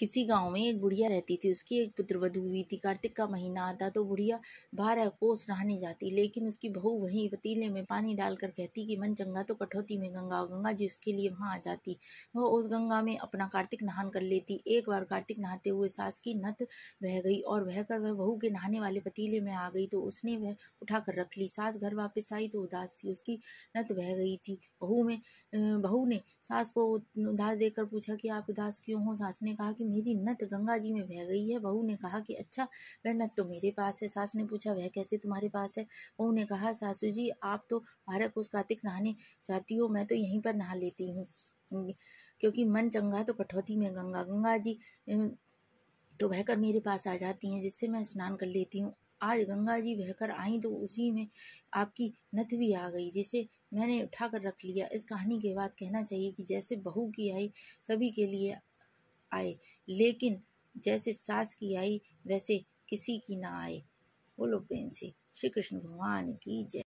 किसी गांव में एक बुढ़िया रहती थी उसकी एक पुत्रवधु हुई थी कार्तिक का महीना आता तो बुढ़िया बारह कोस नहाने जाती लेकिन उसकी बहू वहीं पतीले में पानी डालकर कहती कि मन चंगा तो कठौती में गंगा गंगा जी उसके लिए वहाँ आ जाती वह उस गंगा में अपना कार्तिक नहान कर लेती एक बार कार्तिक नहाते हुए सास की नत बह गई और बहकर वह बहू के नहाने वाले पतीले में आ गई तो उसने वह उठाकर रख ली सास घर वापस आई तो उदास थी उसकी नत बह गई थी बहू में बहू ने सास को उदास देकर पूछा कि आप उदास क्यों हो सास ने कहा कि मेरी नत गंगा जी में बह गई है बहू ने कहा कि अच्छा वह नत तो मेरे पास है सास ने पूछा वह कैसे तुम्हारे पास है बहू ने कहा सासू जी आप तो भारत उस कार्तिक नहाने जाती हो मैं तो यहीं पर नहा लेती हूँ क्योंकि मन चंगा तो कठौती में गंगा गंगा जी तो बहकर मेरे पास आ जाती हैं जिससे मैं स्नान कर लेती हूँ आज गंगा जी बहकर आई तो उसी में आपकी नथ भी आ गई जिसे मैंने उठा कर रख लिया इस कहानी के बाद कहना चाहिए कि जैसे बहू की आई सभी के लिए आए लेकिन जैसे सास की आई वैसे किसी की ना आए बोलो प्रेम से श्री कृष्ण भगवान की जय